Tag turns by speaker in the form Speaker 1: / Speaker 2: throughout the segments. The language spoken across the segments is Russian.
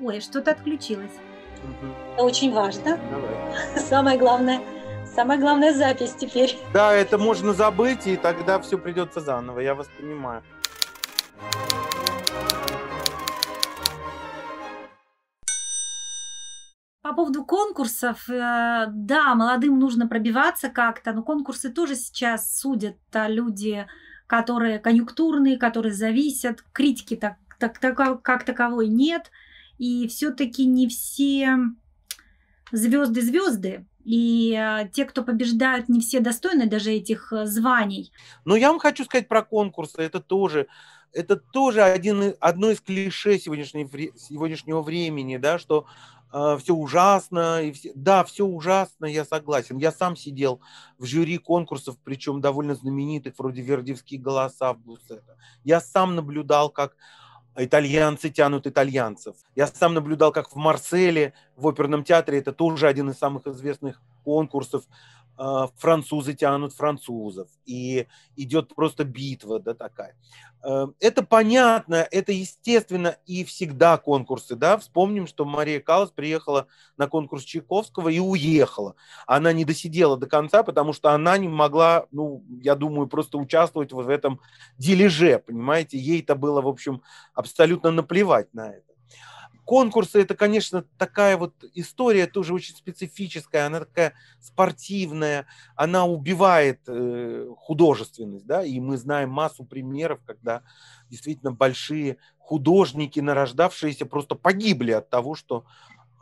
Speaker 1: Ой, что-то отключилось. Угу. Это очень важно.
Speaker 2: Давай.
Speaker 1: Самое главное, самое главное запись теперь.
Speaker 2: Да, это можно забыть, и тогда все придется заново, я вас понимаю.
Speaker 1: По поводу конкурсов, э, да, молодым нужно пробиваться как-то, но конкурсы тоже сейчас судят а, люди, которые конъюнктурные, которые зависят, критики так, так, так как таковой нет – и все-таки не все звезды-звезды, и а, те, кто побеждают, не все достойны даже этих э, званий.
Speaker 2: Но ну, я вам хочу сказать про конкурсы. Это тоже, это тоже один, одно из клише сегодняшнего, сегодняшнего времени, да, что э, а, все ужасно. И все, да, все ужасно, я согласен. Я сам сидел в жюри конкурсов, причем довольно знаменитых, вроде «Вердевские голоса» Бусета. Я сам наблюдал, как итальянцы тянут итальянцев. Я сам наблюдал, как в Марселе, в оперном театре, это тоже один из самых известных конкурсов, а, французы тянут французов, и идет просто битва, да, такая. Э, это понятно, это естественно, и всегда конкурсы, да, вспомним, что Мария Калас приехала на конкурс Чайковского и уехала. Она не досидела до конца, потому что она не могла, ну, я думаю, просто участвовать вот в этом дележе, понимаете, ей-то было, в общем, абсолютно наплевать на это. Конкурсы – это, конечно, такая вот история тоже очень специфическая, она такая спортивная, она убивает э, художественность, да, и мы знаем массу примеров, когда действительно большие художники, нарождавшиеся, просто погибли от того, что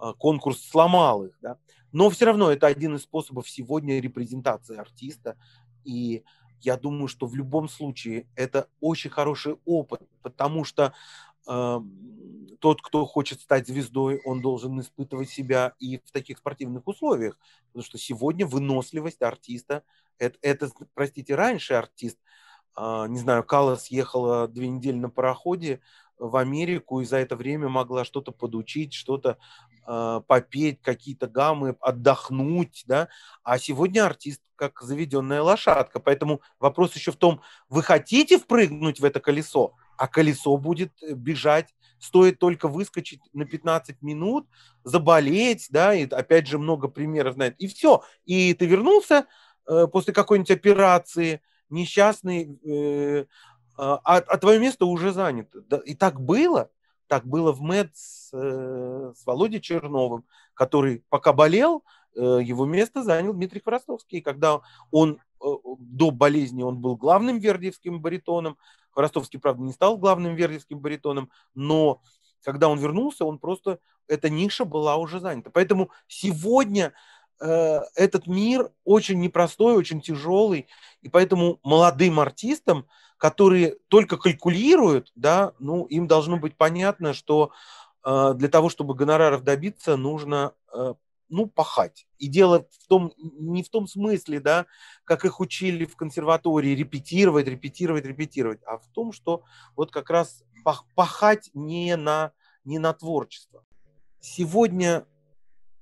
Speaker 2: э, конкурс сломал их, да. Но все равно это один из способов сегодня репрезентации артиста, и я думаю, что в любом случае это очень хороший опыт, потому что а, тот, кто хочет стать звездой, он должен испытывать себя и в таких спортивных условиях. Потому что сегодня выносливость артиста, это, это простите, раньше артист, а, не знаю, Калла съехала две недели на пароходе в Америку и за это время могла что-то подучить, что-то а, попеть, какие-то гаммы, отдохнуть, да, а сегодня артист как заведенная лошадка, поэтому вопрос еще в том, вы хотите впрыгнуть в это колесо, а колесо будет э, бежать. Стоит только выскочить на 15 минут, заболеть, да, и опять же много примеров знает, и все. И ты вернулся э, после какой-нибудь операции, несчастный, э, а, а, а твое место уже занято. Да, и так было, так было в МЭД с, э, с Володей Черновым, который пока болел, э, его место занял Дмитрий Хворостовский. И когда он э, до болезни он был главным вердиевским баритоном, Ростовский, правда, не стал главным вердевским баритоном, но когда он вернулся, он просто, эта ниша была уже занята. Поэтому сегодня э, этот мир очень непростой, очень тяжелый, и поэтому молодым артистам, которые только калькулируют, да, ну, им должно быть понятно, что э, для того, чтобы гонораров добиться, нужно э, ну, пахать. И дело в том, не в том смысле, да, как их учили в консерватории, репетировать, репетировать, репетировать, а в том, что вот как раз пах, пахать не на, не на творчество. Сегодня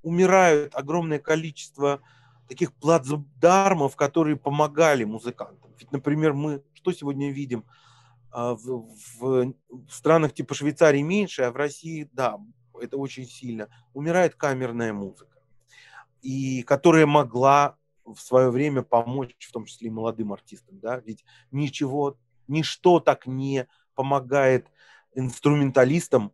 Speaker 2: умирают огромное количество таких плацдармов, которые помогали музыкантам. Ведь, например, мы что сегодня видим? А, в, в, в странах типа Швейцарии меньше, а в России, да, это очень сильно. Умирает камерная музыка и которая могла в свое время помочь, в том числе и молодым артистам, да, ведь ничего, ничто так не помогает инструменталистам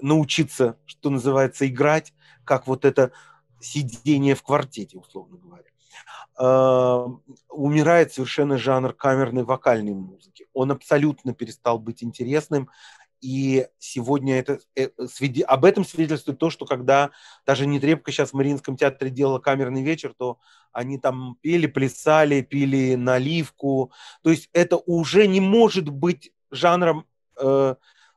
Speaker 2: научиться, что называется, играть, как вот это сидение в квартете, условно говоря. Эм, умирает совершенно жанр камерной вокальной музыки. Он абсолютно перестал быть интересным, и сегодня это, э, об этом свидетельствует то, что когда даже Нетребко сейчас в Мариинском театре делала камерный вечер, то они там пели, плясали, пили наливку. То есть это уже не может быть жанром э,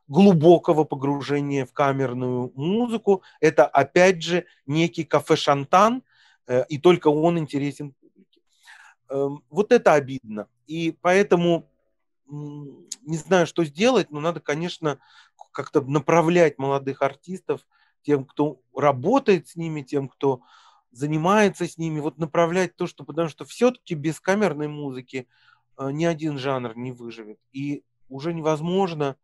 Speaker 2: глубокого погружения в камерную музыку. Это, опять же, некий кафе-шантан, э, и только он интересен публике. Э, вот это обидно. И поэтому не знаю, что сделать, но надо, конечно, как-то направлять молодых артистов, тем, кто работает с ними, тем, кто занимается с ними, вот направлять то, что, потому что все-таки без камерной музыки э, ни один жанр не выживет. И уже невозможно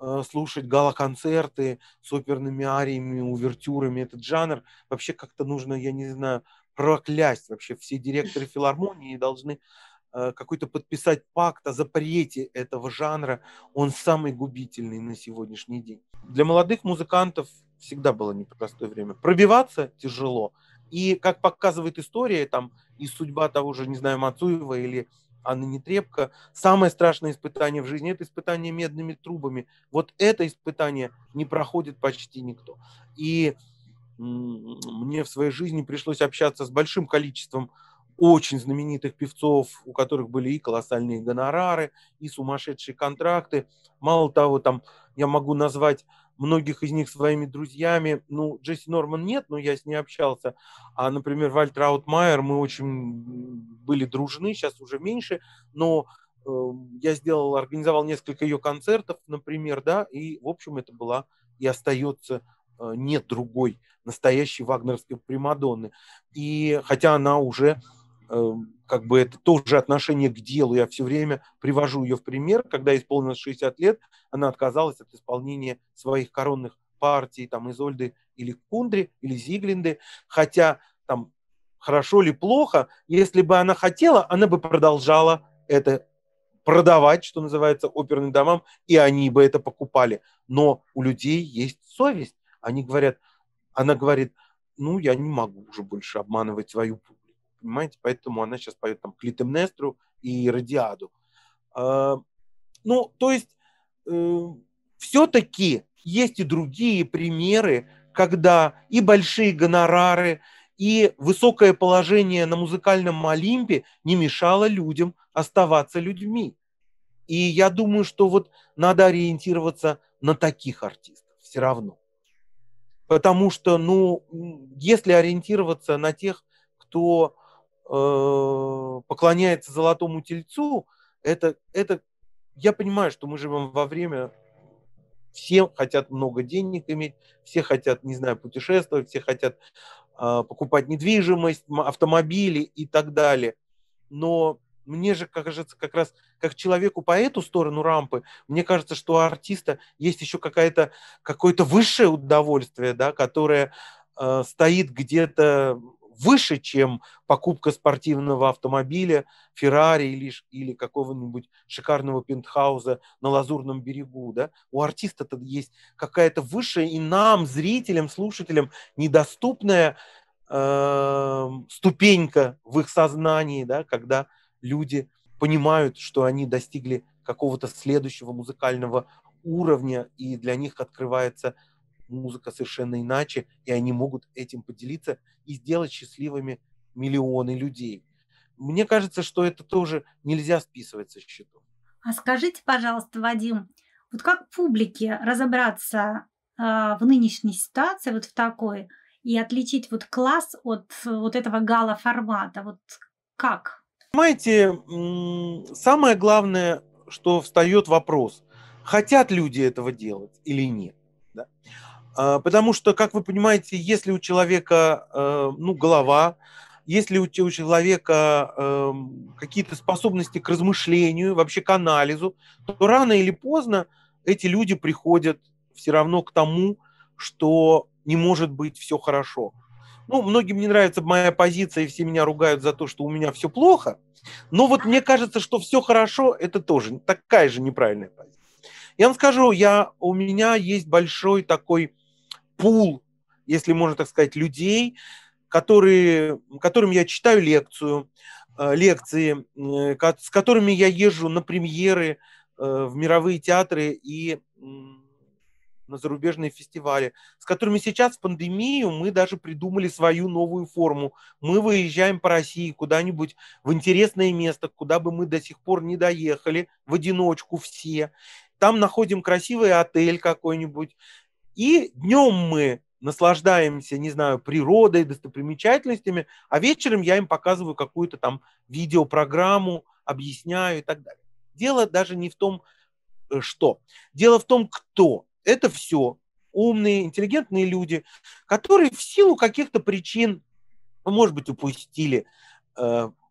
Speaker 2: э, слушать гала-концерты с оперными ариями, увертюрами. Этот жанр вообще как-то нужно, я не знаю, проклясть. Вообще все директоры филармонии должны Э, какой-то подписать пакт о запрете этого жанра, он самый губительный на сегодняшний день. Для молодых музыкантов всегда было непростое время. Пробиваться тяжело. И, как показывает история, там, и судьба того же, не знаю, Мацуева или Анны Нетребко, самое страшное испытание в жизни – это испытание медными трубами. Вот это испытание не проходит почти никто. И мне в своей жизни пришлось общаться с большим количеством очень знаменитых певцов, у которых были и колоссальные гонорары, и сумасшедшие контракты. Мало того, там я могу назвать многих из них своими друзьями. Ну, Джесси Норман нет, но я с ней общался. А, например, Вальтер Аутмайер, мы очень были дружны, сейчас уже меньше, но э, я сделал, организовал несколько ее концертов, например, да, и, в общем, это была и остается э, нет другой настоящей вагнерской примадонны. И хотя она уже Эм, как бы это тоже отношение к делу. Я все время привожу ее в пример. Когда исполнилось 60 лет, она отказалась от исполнения своих коронных партий, там, Изольды или Кундри, или Зиглинды. Хотя, там, хорошо или плохо, если бы она хотела, она бы продолжала это продавать, что называется, оперным домам, и они бы это покупали. Но у людей есть совесть. Они говорят, она говорит, ну, я не могу уже больше обманывать свою понимаете, поэтому она сейчас поет там Клитемнестру и Радиаду. А, ну, то есть э, все-таки есть и другие примеры, когда и большие гонорары, и высокое положение на музыкальном Олимпе не мешало людям оставаться людьми. И я думаю, что вот надо ориентироваться на таких артистов все равно. Потому что, ну, если ориентироваться на тех, кто Э, поклоняется золотому тельцу, это, это я понимаю, что мы живем во время, все хотят много денег иметь, все хотят, не знаю, путешествовать, все хотят э, покупать недвижимость, автомобили и так далее. Но мне же кажется, как раз как человеку по эту сторону рампы, мне кажется, что у артиста есть еще какая-то, какое-то высшее удовольствие, да, которое э, стоит где-то выше, чем покупка спортивного автомобиля, Феррари или, или какого-нибудь шикарного пентхауза на Лазурном берегу. Да? У артиста-то есть какая-то высшая и нам, зрителям, слушателям, недоступная э, ступенька в их сознании, да, когда люди понимают, что они достигли какого-то следующего музыкального уровня, и для них открывается музыка совершенно иначе, и они могут этим поделиться и сделать счастливыми миллионы людей. Мне кажется, что это тоже нельзя списывать со счетов.
Speaker 1: А скажите, пожалуйста, Вадим, вот как публике разобраться э, в нынешней ситуации, вот в такой, и отличить вот класс от э, вот этого гала формата? Вот как?
Speaker 2: Понимаете, самое главное, что встает вопрос, хотят люди этого делать или нет. А, потому что, как вы понимаете, если у человека э, ну, голова, если у человека эм, какие-то способности к размышлению, вообще к анализу, то рано или поздно эти люди приходят все равно к тому, что не может быть все хорошо. Ну, многим не нравится моя позиция, и все меня ругают за то, что у меня все плохо. Но вот мне кажется, что все хорошо, это тоже такая же неправильная позиция. Я вам скажу, я, у меня есть большой такой пул, если можно так сказать, людей, которые, которым я читаю лекцию, э, лекции, э, с которыми я езжу на премьеры э, в мировые театры и на зарубежные фестивали, с которыми сейчас в пандемию мы даже придумали свою новую форму. Мы выезжаем по России куда-нибудь в интересное место, куда бы мы до сих пор не доехали, в одиночку все. Там находим красивый отель какой-нибудь, и днем мы наслаждаемся, не знаю, природой, достопримечательностями, а вечером я им показываю какую-то там видеопрограмму, объясняю и так далее. Дело даже не в том, э, что. Дело в том, кто. Это все умные, интеллигентные люди, которые в силу каких-то причин, ну, может быть, упустили э,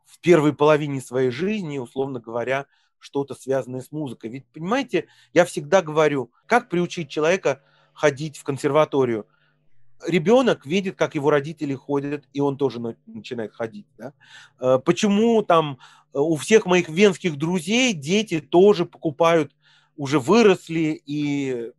Speaker 2: в первой половине своей жизни, условно говоря, что-то связанное с музыкой. Ведь, понимаете, я всегда говорю, как приучить человека – ходить в консерваторию. Ребенок видит, как его родители ходят, и он тоже начинает ходить. Да? Э, почему там э, у всех моих венских друзей дети тоже покупают, уже выросли и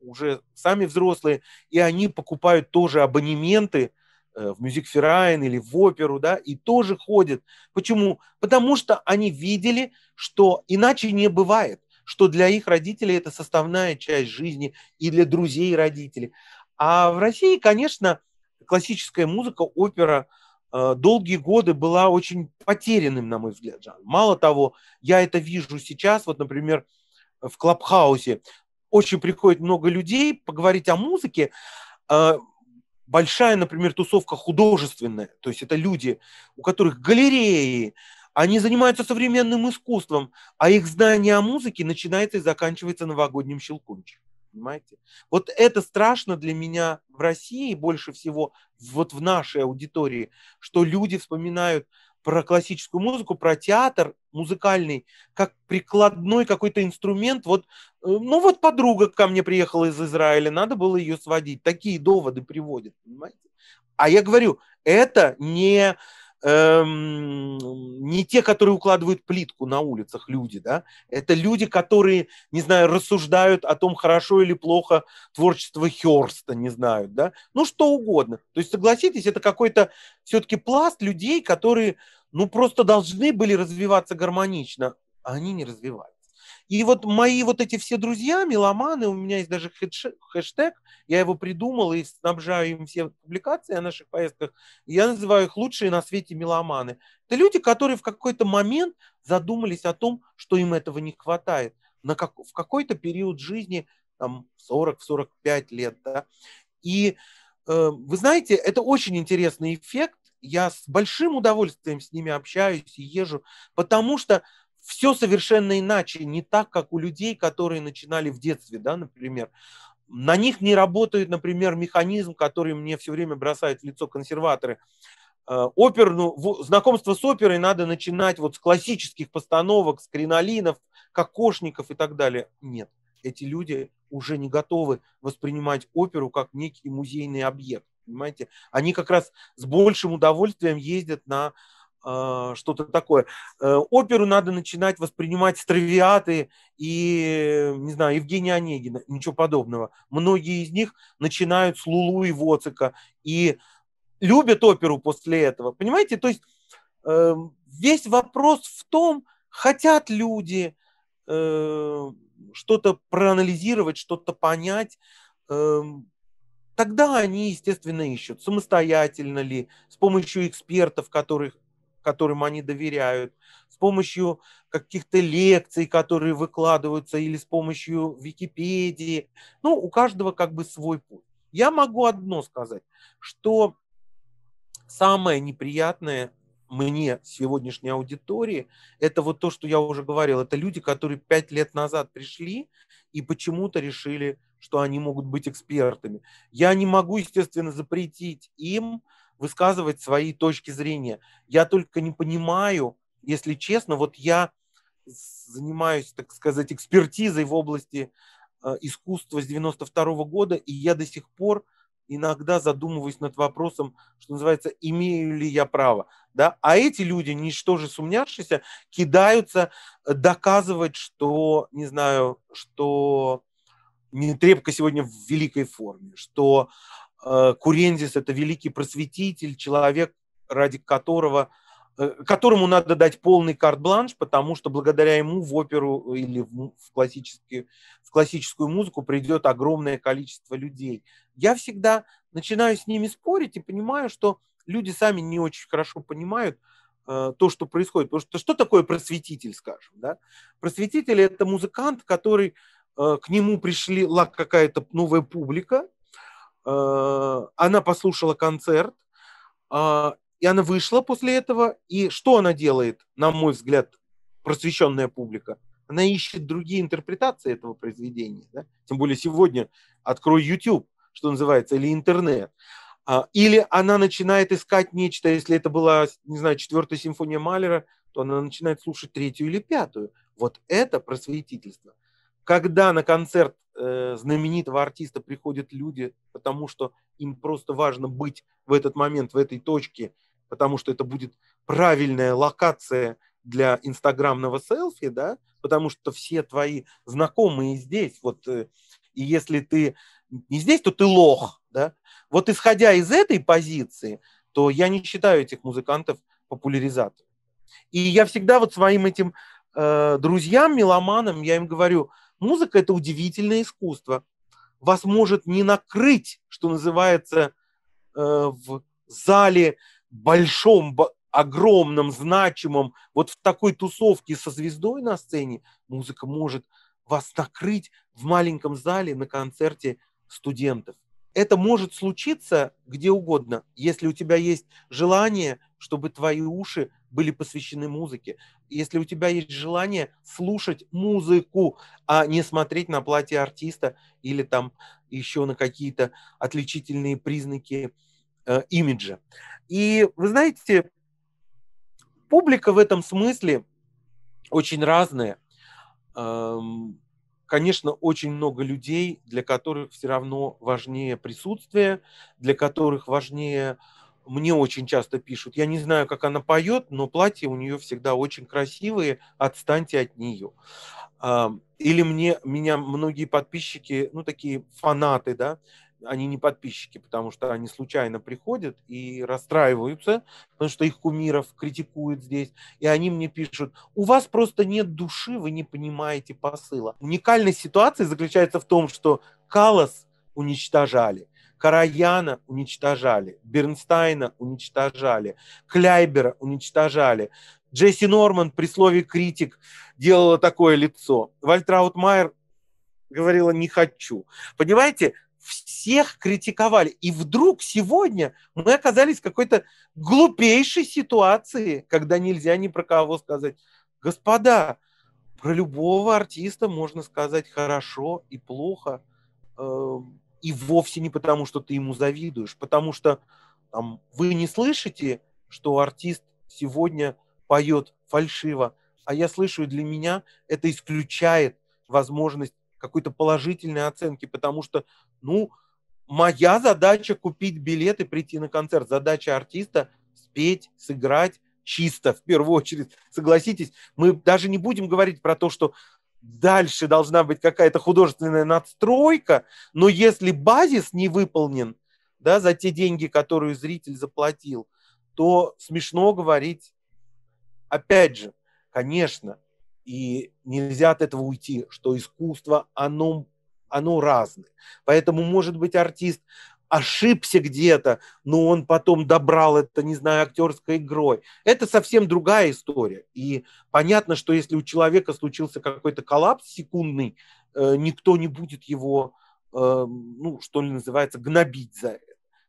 Speaker 2: уже сами взрослые, и они покупают тоже абонементы э, в Music Ferrain или в оперу, да, и тоже ходят. Почему? Потому что они видели, что иначе не бывает что для их родителей это составная часть жизни и для друзей родителей. А в России, конечно, классическая музыка, опера э, долгие годы была очень потерянным, на мой взгляд, жанром. Мало того, я это вижу сейчас, вот, например, в Клабхаусе очень приходит много людей поговорить о музыке, э, большая, например, тусовка художественная, то есть это люди, у которых галереи, они занимаются современным искусством, а их знание о музыке начинается и заканчивается новогодним щелкунчиком. Понимаете? Вот это страшно для меня в России больше всего, вот в нашей аудитории, что люди вспоминают про классическую музыку, про театр музыкальный, как прикладной какой-то инструмент. Вот, э, ну вот подруга ко мне приехала из Израиля, надо было ее сводить. Такие доводы приводят, понимаете? А я говорю, это не эм, не те, которые укладывают плитку на улицах люди, да, это люди, которые, не знаю, рассуждают о том, хорошо или плохо творчество Херста, не знают, да, ну что угодно. То есть, согласитесь, это какой-то все-таки пласт людей, которые, ну, просто должны были развиваться гармонично, а они не развивались. И вот мои вот эти все друзья, меломаны, у меня есть даже хэштег, я его придумал и снабжаю им все публикации о наших поездках. Я называю их лучшие на свете меломаны. Это люди, которые в какой-то момент задумались о том, что им этого не хватает на как, в какой-то период жизни, там 40-45 лет. Да? И э, вы знаете, это очень интересный эффект. Я с большим удовольствием с ними общаюсь и езжу, потому что все совершенно иначе, не так, как у людей, которые начинали в детстве, да, например. На них не работает, например, механизм, который мне все время бросают в лицо консерваторы. Э, оперну, знакомство с оперой надо начинать вот с классических постановок, с кринолинов, кокошников и так далее. Нет, эти люди уже не готовы воспринимать оперу как некий музейный объект. Понимаете? Они как раз с большим удовольствием ездят на а, что-то такое. Э, оперу надо начинать воспринимать стравиаты и, не знаю, Евгения Онегина, ничего подобного. Многие из них начинают с Лулу и Воцика и любят оперу после этого. Понимаете, то есть эм, весь вопрос в том, хотят люди э, что-то проанализировать, что-то понять, эм, тогда они, естественно, ищут, самостоятельно ли, с помощью экспертов, которых которым они доверяют, с помощью каких-то лекций, которые выкладываются, или с помощью Википедии. Ну, у каждого как бы свой путь. Я могу одно сказать, что самое неприятное мне сегодняшней аудитории, это вот то, что я уже говорил, это люди, которые пять лет назад пришли и почему-то решили, что они могут быть экспертами. Я не могу, естественно, запретить им высказывать свои точки зрения. Я только не понимаю, если честно, вот я занимаюсь, так сказать, экспертизой в области э, искусства с 92 -го года, и я до сих пор иногда задумываюсь над вопросом, что называется, имею ли я право. Да? А эти люди, ничтоже сумнявшиеся кидаются э, доказывать, что, не знаю, что нетребко сегодня в великой форме, что Э, Курензис – это великий просветитель, человек, ради которого э, которому надо дать полный карт-бланш, потому что благодаря ему в оперу или в, классические, в классическую музыку придет огромное количество людей. Я всегда начинаю с ними спорить и понимаю, что люди сами не очень хорошо понимают э, то, что происходит. Потому что что такое просветитель, скажем? Да? Просветитель – это музыкант, который э, к нему пришли какая-то новая публика, Э, она послушала концерт, а, и она вышла после этого, и что она делает, на мой взгляд, просвещенная публика? Она ищет другие интерпретации этого произведения, да? тем более сегодня открой YouTube, что называется, или интернет. А, или она начинает искать нечто, если это была, не знаю, четвертая симфония Малера, то она начинает слушать третью или пятую. Вот это просветительство. Когда на концерт э, знаменитого артиста приходят люди, потому что им просто важно быть в этот момент, в этой точке, потому что это будет правильная локация для инстаграмного селфи, да, потому что все твои знакомые здесь, вот, э, и если ты не здесь, то ты лох, да. Вот исходя из этой позиции, то я не считаю этих музыкантов популяризаторами. И я всегда вот своим этим э, друзьям, меломанам, я им говорю – Музыка – это удивительное искусство. Вас может не накрыть, что называется, э, в зале большом, огромном, значимом, вот в такой тусовке со звездой на сцене, музыка может вас накрыть в маленьком зале на концерте студентов. Это может случиться где угодно, если у тебя есть желание, чтобы твои уши были посвящены музыке. Если у тебя есть желание слушать музыку, а не смотреть на платье артиста или там еще на какие-то отличительные признаки э, имиджа. И вы знаете, публика в этом смысле очень разная. Эм, конечно, очень много людей, для которых все равно важнее присутствие, для которых важнее э, мне очень часто пишут, я не знаю, как она поет, но платья у нее всегда очень красивые, отстаньте от нее. Или мне, меня многие подписчики, ну, такие фанаты, да, они не подписчики, потому что они случайно приходят и расстраиваются, потому что их кумиров критикуют здесь, и они мне пишут, у вас просто нет души, вы не понимаете посыла. Уникальность ситуации заключается в том, что Калас уничтожали, Караяна уничтожали, Бернстайна уничтожали, Кляйбера уничтожали. Джесси Норман при слове «критик» делала такое лицо. Вальтраут Майер говорила «не хочу». Понимаете, всех критиковали. И вдруг сегодня мы оказались в какой-то глупейшей ситуации, когда нельзя ни про кого сказать. Господа, про любого артиста можно сказать хорошо и плохо. Эм, и вовсе не потому, что ты ему завидуешь, потому что там, вы не слышите, что артист сегодня поет фальшиво, а я слышу, и для меня это исключает возможность какой-то положительной оценки, потому что, ну, моя задача купить билет и прийти на концерт. Задача артиста спеть, сыграть чисто, в первую очередь. Согласитесь, мы даже не будем говорить про то, что дальше должна быть какая-то художественная надстройка, но если базис не выполнен да, за те деньги, которые зритель заплатил, то смешно говорить, опять же, конечно, и нельзя от этого уйти, что искусство, оно, оно разное. Поэтому, может быть, артист ошибся где-то, но он потом добрал это, не знаю, актерской игрой. Это совсем другая история. И понятно, что если у человека случился какой-то коллапс секундный, э, никто не будет его, э, ну, что ли называется, гнобить за это.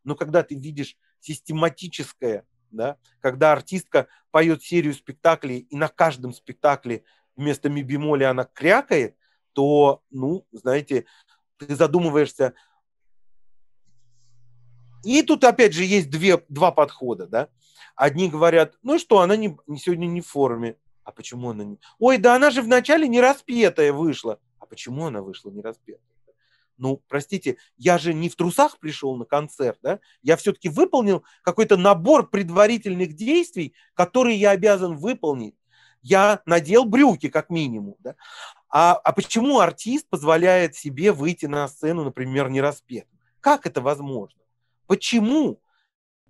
Speaker 2: Но когда ты видишь систематическое, да, когда артистка поет серию спектаклей, и на каждом спектакле вместо ми она крякает, то, ну, знаете, ты задумываешься, и тут опять же есть две, два подхода, да. Одни говорят, ну что, она не, сегодня не в форме. А почему она не... Ой, да она же вначале не распетая вышла. А почему она вышла не распетая? Ну, простите, я же не в трусах пришел на концерт, да? Я все-таки выполнил какой-то набор предварительных действий, которые я обязан выполнить. Я надел брюки, как минимум, да? А, а почему артист позволяет себе выйти на сцену, например, не распет? Как это возможно? Почему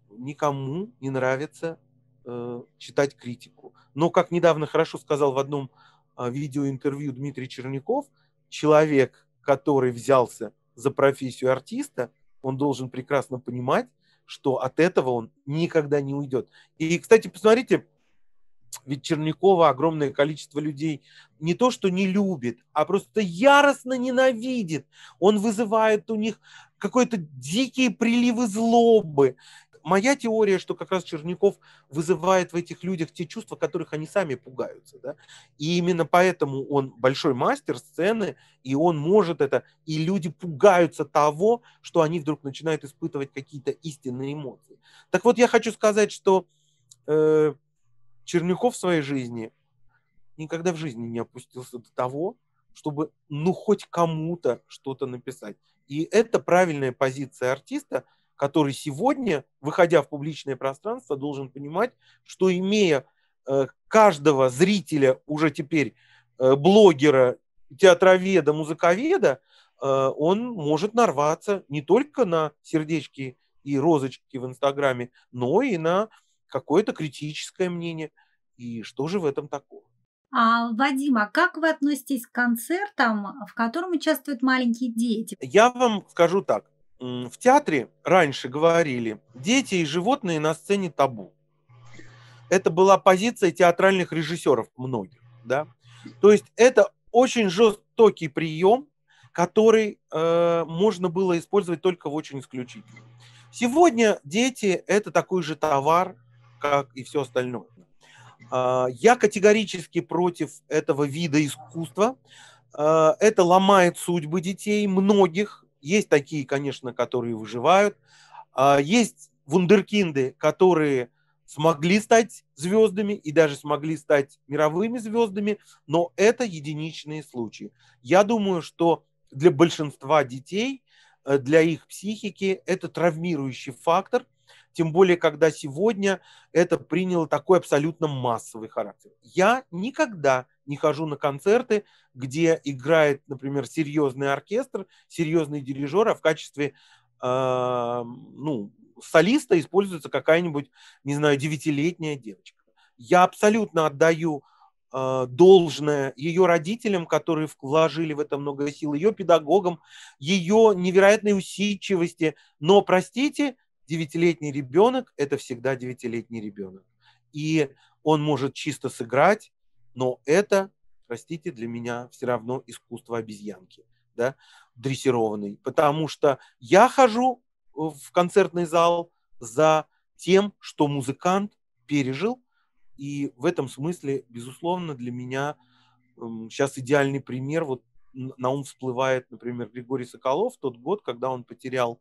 Speaker 2: никому не нравится э, читать критику? Но, как недавно хорошо сказал в одном э, видеоинтервью Дмитрий Черняков, человек, который взялся за профессию артиста, он должен прекрасно понимать, что от этого он никогда не уйдет. И, кстати, посмотрите, ведь Черникова огромное количество людей не то что не любит, а просто яростно ненавидит. Он вызывает у них какой то дикие приливы злобы. Моя теория, что как раз Черняков вызывает в этих людях те чувства, которых они сами пугаются. Да? И именно поэтому он большой мастер сцены, и он может это, и люди пугаются того, что они вдруг начинают испытывать какие-то истинные эмоции. Так вот, я хочу сказать, что э, Черняков в своей жизни никогда в жизни не опустился до того, чтобы ну хоть кому-то что-то написать. И это правильная позиция артиста, который сегодня, выходя в публичное пространство, должен понимать, что имея э, каждого зрителя уже теперь э, блогера, театроведа, музыковеда, э, он может нарваться не только на сердечки и розочки в Инстаграме, но и на какое-то критическое мнение. И что же в этом такого?
Speaker 1: А, Вадим, а как вы относитесь к концертам, в котором участвуют маленькие дети?
Speaker 2: Я вам скажу так. В театре раньше говорили, дети и животные на сцене табу. Это была позиция театральных режиссеров многих. Да? То есть это очень жестокий прием, который э, можно было использовать только в очень исключительно. Сегодня дети – это такой же товар, как и все остальное. А, я категорически против этого вида искусства. А, это ломает судьбы детей многих. Есть такие, конечно, которые выживают. А, есть вундеркинды, которые смогли стать звездами и даже смогли стать мировыми звездами, но это единичные случаи. Я думаю, что для большинства детей, э, для их психики это травмирующий фактор – тем более, когда сегодня это приняло такой абсолютно массовый характер. Я никогда не хожу на концерты, где играет, например, серьезный оркестр, серьезный дирижер, а в качестве э, ну, солиста используется какая-нибудь, не знаю, девятилетняя девочка. Я абсолютно отдаю а, должное ее родителям, которые вложили в это много сил, ее педагогам, ее невероятной усидчивости. Но, простите, девятилетний ребенок – это всегда девятилетний ребенок. И он может чисто сыграть, но это, простите, для меня все равно искусство обезьянки, да, дрессированный. Потому что я хожу э, в концертный зал за тем, что музыкант пережил, и в этом смысле, безусловно, для меня сейчас эм, идеальный пример, вот на ум всплывает, например, Григорий Соколов, тот год, когда он потерял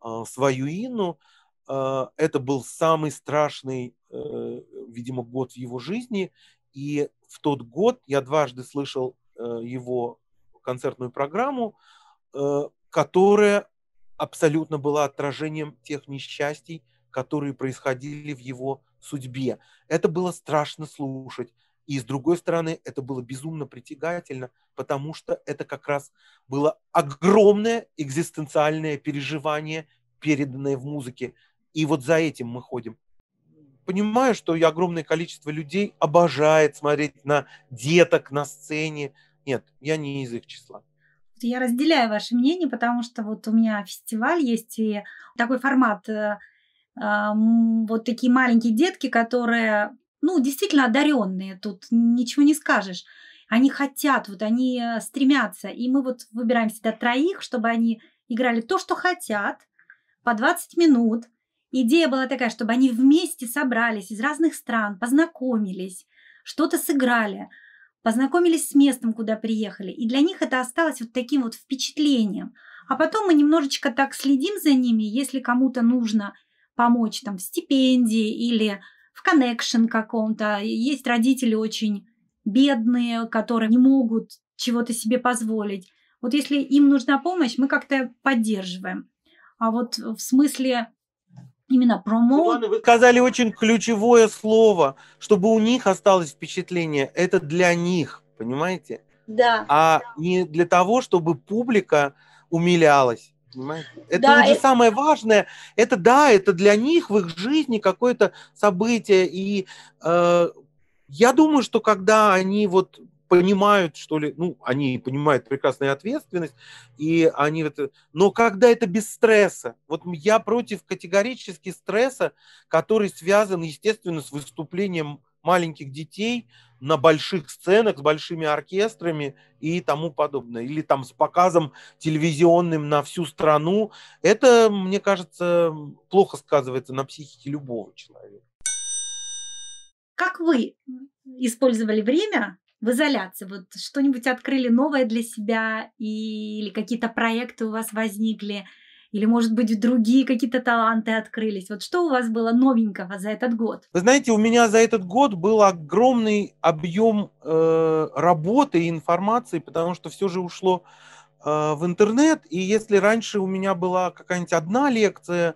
Speaker 2: а, свою ину. А, это был самый страшный, э, видимо, год в его жизни. И в тот год я дважды слышал э, его концертную программу, э, которая абсолютно была отражением тех несчастий, которые происходили в его судьбе. Это было страшно слушать. И с другой стороны, это было безумно притягательно, потому что это как раз было огромное экзистенциальное переживание, переданное в музыке. И вот за этим мы ходим. Понимаю, что огромное количество людей обожает смотреть на деток на сцене. Нет, я не из их числа.
Speaker 1: Я разделяю ваше мнение, потому что вот у меня фестиваль есть и такой формат э, э, вот такие маленькие детки, которые ну, действительно одаренные, тут ничего не скажешь. Они хотят, вот они э, стремятся. И мы вот выбираем всегда троих, чтобы они играли то, что хотят, по 20 минут. Идея была такая, чтобы они вместе собрались из разных стран, познакомились, что-то сыграли, познакомились с местом, куда приехали. И для них это осталось вот таким вот впечатлением. А потом мы немножечко так следим за ними, если кому-то нужно помочь там в стипендии или в коннекшн каком-то. Есть родители очень бедные, которые не могут чего-то себе позволить. Вот если им нужна помощь, мы как-то поддерживаем. А вот в смысле именно промоут...
Speaker 2: Вы сказали очень ключевое слово, чтобы у них осталось впечатление. Это для них, понимаете? Да. А да. не для того, чтобы публика умилялась. Понимаете? Это да, уже это... самое важное. Это да, это для них в их жизни какое-то событие. И э, я думаю, что когда они вот понимают, что ли, ну, они понимают прекрасную ответственность, и они вот. но когда это без стресса, вот я против категорически стресса, который связан, естественно, с выступлением маленьких детей на больших сценах с большими оркестрами и тому подобное. Или там с показом телевизионным на всю страну. Это, мне кажется, плохо сказывается на психике любого человека.
Speaker 1: Как вы использовали время в изоляции? Вот что-нибудь открыли новое для себя и... или какие-то проекты у вас возникли? Или, может быть, другие какие-то таланты открылись? Вот что у вас было новенького за этот год?
Speaker 2: Вы знаете, у меня за этот год был огромный объем э, работы и информации, потому что все же ушло э, в интернет. И если раньше у меня была какая-нибудь одна лекция,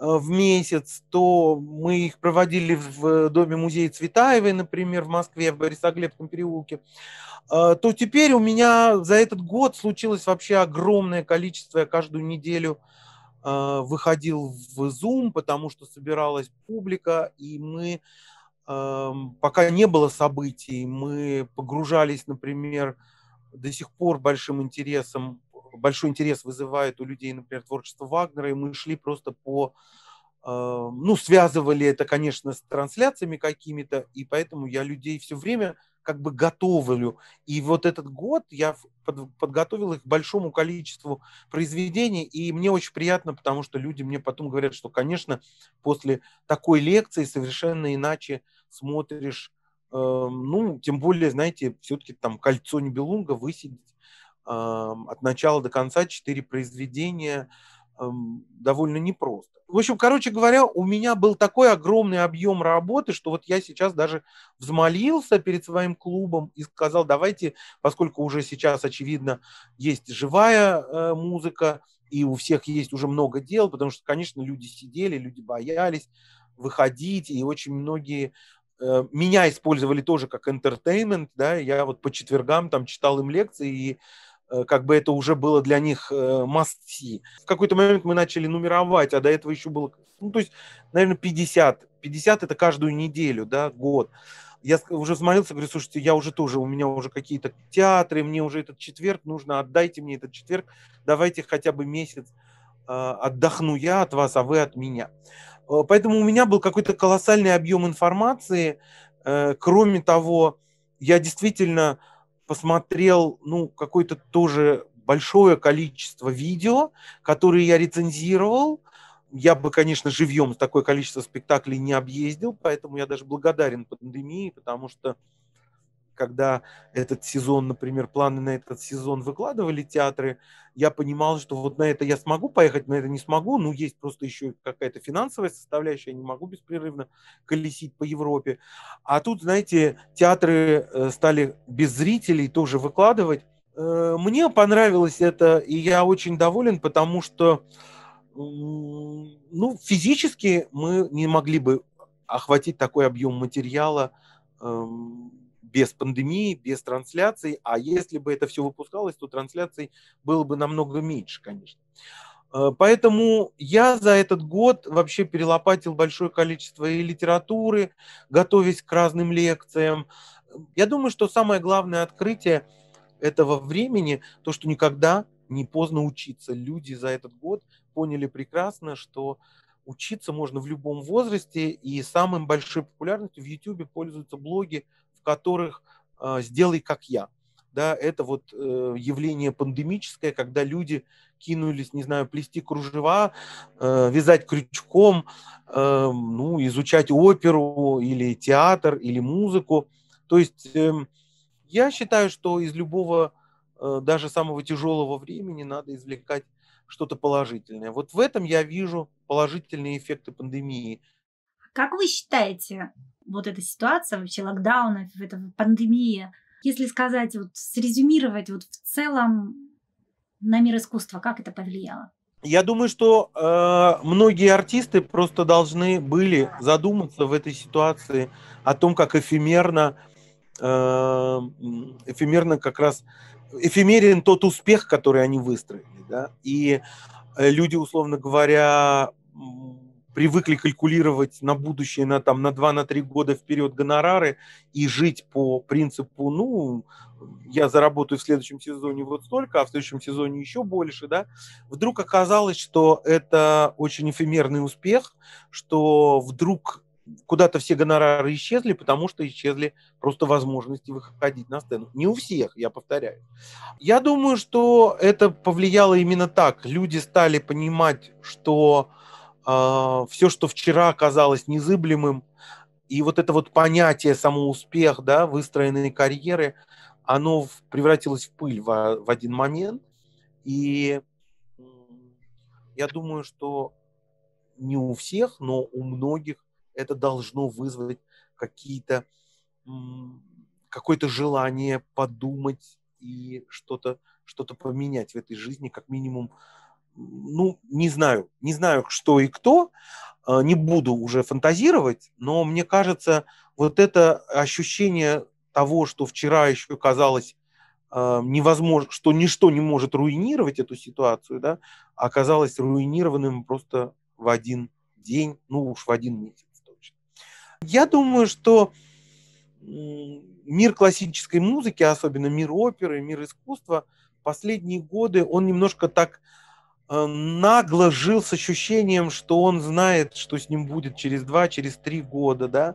Speaker 2: Э, в месяц, то мы их проводили в доме музея Цветаевой, например, в Москве, в Борисоглебском переулке, э, то теперь у меня за этот год случилось вообще огромное количество, я каждую неделю э, выходил в Zoom, потому что собиралась публика, и мы, эм, пока не было событий, мы погружались, например, до сих пор большим интересом большой интерес вызывает у людей, например, творчество Вагнера, и мы шли просто по э, ну, связывали это, конечно, с трансляциями какими-то, и поэтому я людей все время как бы готовлю. И вот этот год я под, подготовил их к большому количеству произведений, и мне очень приятно, потому что люди мне потом говорят, что, конечно, после такой лекции совершенно иначе смотришь, э, ну, тем более, знаете, все-таки там «Кольцо Небелунга» вы от начала до конца четыре произведения довольно непросто. В общем, короче говоря, у меня был такой огромный объем работы, что вот я сейчас даже взмолился перед своим клубом и сказал, давайте, поскольку уже сейчас, очевидно, есть живая э, музыка, и у всех есть уже много дел, потому что, конечно, люди сидели, люди боялись выходить, и очень многие э, меня использовали тоже как entertainment, да, я вот по четвергам там читал им лекции, и Э, как бы это уже было для них масти. Э, В какой-то момент мы начали нумеровать, а до этого еще было, ну, то есть, наверное, 50. 50 это каждую неделю, да, год. Я уже взмолился, говорю, слушайте, я уже тоже, у меня уже какие-то театры, мне уже этот четверг нужно, отдайте мне этот четверг, давайте хотя бы месяц э, отдохну я от вас, а вы от меня. Поэтому у меня был какой-то колоссальный объем информации. Кроме того, я действительно посмотрел, ну, какое-то тоже большое количество видео, которые я рецензировал. Я бы, конечно, живьем такое количество спектаклей не объездил, поэтому я даже благодарен пандемии, потому что когда этот сезон, например, планы на этот сезон выкладывали театры, я понимал, что вот на это я смогу поехать, на это не смогу. Ну, есть просто еще какая-то финансовая составляющая, я не могу беспрерывно колесить по Европе. А тут, знаете, театры э, стали без зрителей тоже выкладывать. Э, мне понравилось это, и я очень доволен, потому что ну, физически мы не могли бы охватить такой объем материала, эм, без пандемии, без трансляций, а если бы это все выпускалось, то трансляций было бы намного меньше, конечно. Э, поэтому я за этот год вообще перелопатил большое количество и литературы, готовясь к разным лекциям. Я думаю, что самое главное открытие этого времени, то, что никогда не поздно учиться. Люди за этот год поняли прекрасно, что учиться можно в любом возрасте, и самым большой популярностью в YouTube пользуются блоги которых а, «сделай как я». Да, это вот э, явление пандемическое, когда люди кинулись, не знаю, плести кружева, э, вязать крючком, э, ну, изучать оперу или театр, или музыку. То есть эм, я считаю, что из любого, даже самого тяжелого времени надо извлекать что-то положительное. Вот в этом я вижу положительные эффекты пандемии.
Speaker 1: Как вы считаете, вот эта ситуация вообще локдауна, эта пандемия. Если сказать, вот срезюмировать вот в целом на мир искусства, как это повлияло?
Speaker 2: Я думаю, что э, многие артисты просто должны были задуматься в этой ситуации о том, как эфемерно, э, эфемерно как раз эфемерен тот успех, который они выстроили, да, и э, люди, условно говоря, привыкли калькулировать на будущее, на, там, на 2-3 на три года вперед гонорары и жить по принципу, ну, я заработаю в следующем сезоне вот столько, а в следующем сезоне еще больше, да, вдруг оказалось, что это очень эфемерный успех, что вдруг куда-то все гонорары исчезли, потому что исчезли просто возможности выходить на сцену. Не у всех, я повторяю. Я думаю, что это повлияло именно так. Люди стали понимать, что а, все, что вчера казалось незыблемым, и вот это вот понятие самоуспех, да, выстроенные карьеры, оно превратилось в пыль в, в один момент. И я думаю, что не у всех, но у многих это должно вызвать какие-то какое-то желание подумать и что-то что то поменять в этой жизни, как минимум ну, не знаю, не знаю, что и кто, а, не буду уже фантазировать, но мне кажется, вот это ощущение того, что вчера еще казалось а, невозможно, что ничто не может руинировать эту ситуацию, да, оказалось руинированным просто в один день, ну уж в один месяц точно. Я думаю, что мир классической музыки, особенно мир оперы, мир искусства, последние годы он немножко так Э, нагло жил с ощущением, что он знает, что с ним будет через два, через три года, да,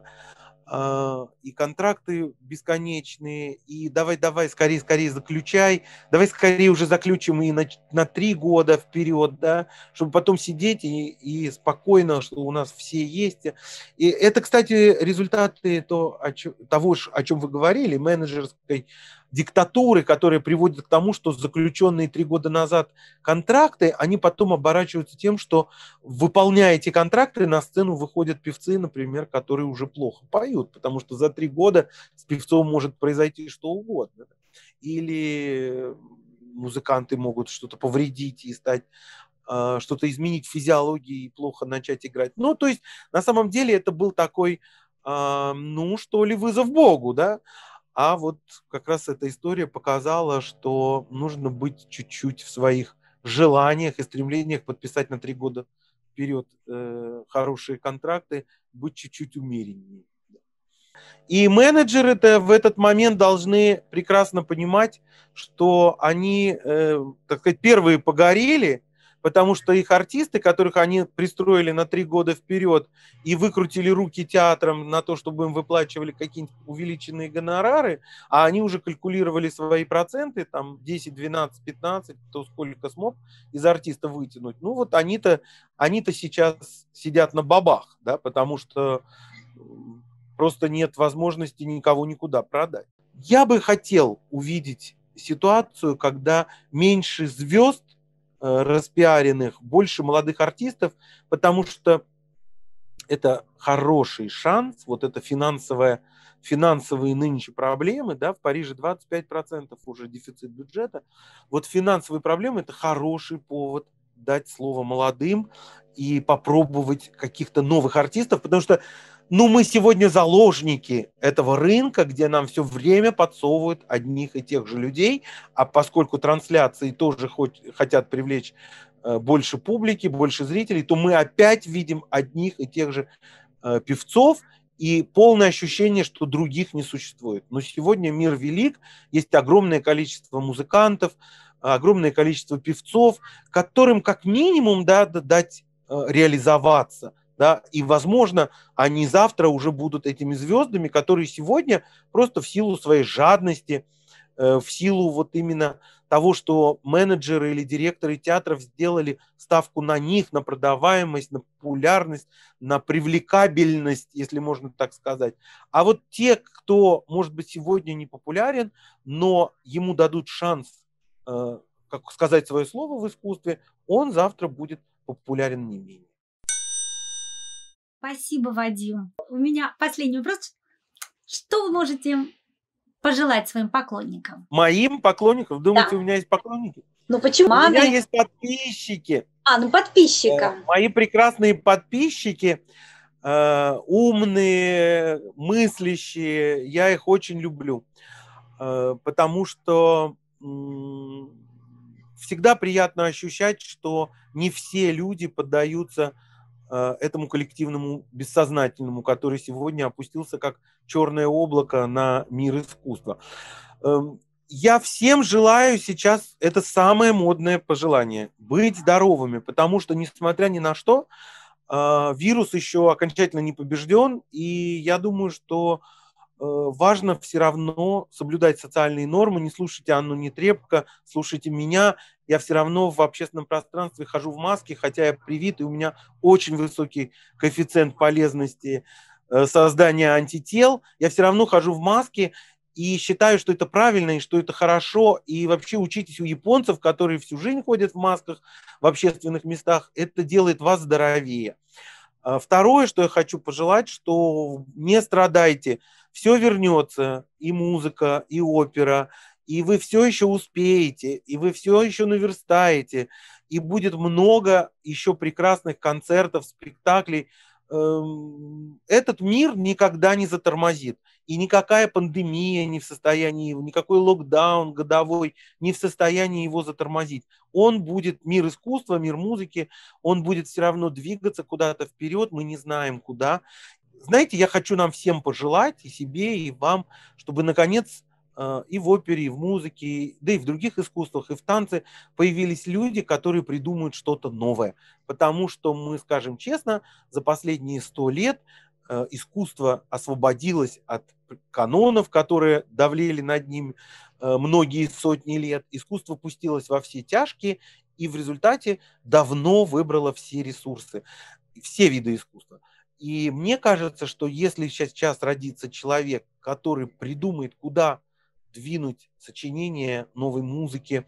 Speaker 2: э, и контракты бесконечные, и давай, давай, скорее, скорее заключай, давай скорее уже заключим и на, на три года вперед, да, чтобы потом сидеть и, и спокойно, что у нас все есть. И это, кстати, результаты то, о чем, того, о чем вы говорили, менеджерской диктатуры, которые приводят к тому, что заключенные три года назад контракты, они потом оборачиваются тем, что выполняя эти контракты, на сцену выходят певцы, например, которые уже плохо поют, потому что за три года с певцом может произойти что угодно. Или музыканты могут что-то повредить и стать а, что-то изменить в физиологии и плохо начать играть. Ну, то есть, на самом деле, это был такой, а, ну, что ли, вызов Богу, да. А вот как раз эта история показала, что нужно быть чуть-чуть в своих желаниях и стремлениях подписать на три года вперед э, хорошие контракты, быть чуть-чуть умереннее. И менеджеры -то в этот момент должны прекрасно понимать, что они, э, так сказать, первые погорели – потому что их артисты, которых они пристроили на три года вперед и выкрутили руки театрам на то, чтобы им выплачивали какие-нибудь увеличенные гонорары, а они уже калькулировали свои проценты, там 10, 12, 15, то сколько смог из артиста вытянуть. Ну вот они-то они -то сейчас сидят на бабах, да, потому что просто нет возможности никого никуда продать. Я бы хотел увидеть ситуацию, когда меньше звезд Э, распиаренных, больше молодых артистов, потому что это хороший шанс, вот это финансовая, финансовые нынче проблемы, да, в Париже 25% уже дефицит бюджета, вот финансовые проблемы – это хороший повод дать слово молодым и попробовать каких-то новых артистов, потому что ну, мы сегодня заложники этого рынка, где нам все время подсовывают одних и тех же людей, а поскольку трансляции тоже хоть, хотят привлечь э, больше публики, больше зрителей, то мы опять видим одних и тех же э, певцов и полное ощущение, что других не существует. Но сегодня мир велик, есть огромное количество музыкантов, огромное количество певцов, которым как минимум да, дать э, реализоваться – да, и, возможно, они завтра уже будут этими звездами, которые сегодня просто в силу своей жадности, э, в силу вот именно того, что менеджеры или директоры театров сделали ставку на них, на продаваемость, на популярность, на привлекабельность, если можно так сказать. А вот те, кто, может быть, сегодня не популярен, но ему дадут шанс, э, как сказать свое слово в искусстве, он завтра будет популярен не менее.
Speaker 1: Спасибо, Вадим. У меня последний вопрос. Что вы можете пожелать своим поклонникам?
Speaker 2: Моим поклонникам? Думаете, да. у меня есть поклонники? Ну почему? У меня есть подписчики. А, ну подписчикам. Э, мои прекрасные подписчики, э, умные, мыслящие, я их очень люблю, э, потому что всегда приятно ощущать, что не все люди поддаются Э, этому коллективному бессознательному, который сегодня опустился как черное облако на мир искусства. Эм, я всем желаю сейчас, это самое модное пожелание, быть здоровыми, потому что, несмотря ни на что, э, вирус еще окончательно не побежден, и я думаю, что Э, важно все равно соблюдать социальные нормы, не слушайте Анну Нетребко, слушайте меня. Я все равно в общественном пространстве хожу в маске, хотя я привит, и у меня очень высокий коэффициент полезности э, создания антител. Я все равно хожу в маске и считаю, что это правильно и что это хорошо. И вообще учитесь у японцев, которые всю жизнь ходят в масках в общественных местах. Это делает вас здоровее. А второе, что я хочу пожелать, что не страдайте, все вернется, и музыка, и опера, и вы все еще успеете, и вы все еще наверстаете, и будет много еще прекрасных концертов, спектаклей, Эм, этот мир никогда не затормозит. И никакая пандемия не в состоянии никакой локдаун годовой не в состоянии его затормозить. Он будет, мир искусства, мир музыки, он будет все равно двигаться куда-то вперед, мы не знаем куда. Знаете, я хочу нам всем пожелать, и себе, и вам, чтобы, наконец, а, и в опере, и в музыке, да и в других искусствах, и в танце появились люди, которые придумают что-то новое. Потому что мы, скажем честно, за последние сто лет а, искусство освободилось от канонов, которые давлели над ним а, многие сотни лет. Искусство пустилось во все тяжкие и в результате давно выбрало все ресурсы, все виды искусства. И мне кажется, что если сейчас, сейчас родится человек, который придумает, куда двинуть сочинение новой музыки,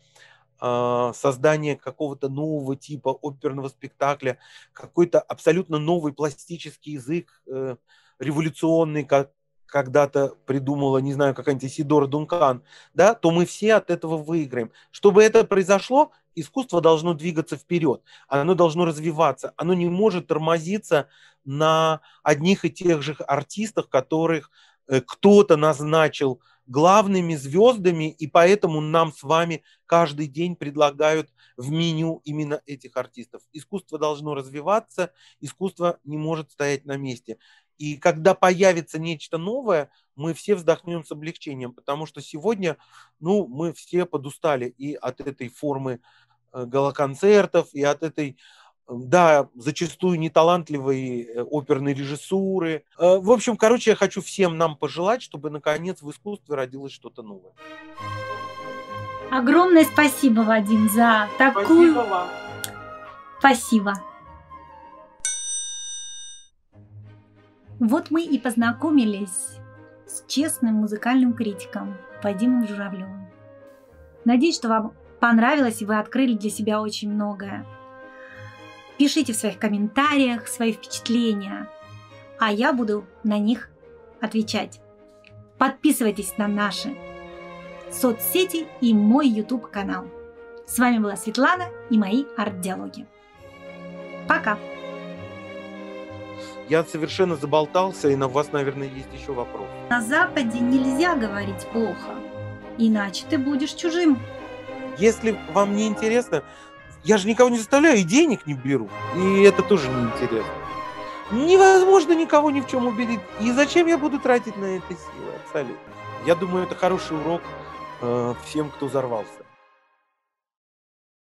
Speaker 2: а, создание какого-то нового типа оперного спектакля, какой-то абсолютно новый пластический язык, э, революционный, как когда-то придумала, не знаю, какая-нибудь Сидор Дункан, да, то мы все от этого выиграем. Чтобы это произошло, искусство должно двигаться вперед, оно должно развиваться, оно не может тормозиться на одних и тех же артистах, которых э, кто-то назначил главными звездами, и поэтому нам с вами каждый день предлагают в меню именно этих артистов. Искусство должно развиваться, искусство не может стоять на месте. И когда появится нечто новое, мы все вздохнем с облегчением, потому что сегодня ну, мы все подустали и от этой формы э, галоконцертов, и от этой да, зачастую неталантливые э, оперные режиссуры. Э, в общем, короче, я хочу всем нам пожелать, чтобы, наконец, в искусстве родилось что-то новое.
Speaker 1: Огромное спасибо, Вадим, за такую... Спасибо вам. Спасибо. Вот мы и познакомились с честным музыкальным критиком Вадимом Журавлевым. Надеюсь, что вам понравилось и вы открыли для себя очень многое. Пишите в своих комментариях свои впечатления, а я буду на них отвечать. Подписывайтесь на наши соцсети и мой YouTube канал. С вами была Светлана и мои арт-диалоги. Пока!
Speaker 2: Я совершенно заболтался, и на вас, наверное, есть еще вопрос.
Speaker 1: На Западе нельзя говорить плохо, иначе ты будешь чужим.
Speaker 2: Если вам не интересно, я же никого не заставляю и денег не беру. И это тоже неинтересно. Невозможно никого ни в чем убедить. И зачем я буду тратить на это силы? Абсолютно. Я думаю, это хороший урок э, всем, кто взорвался.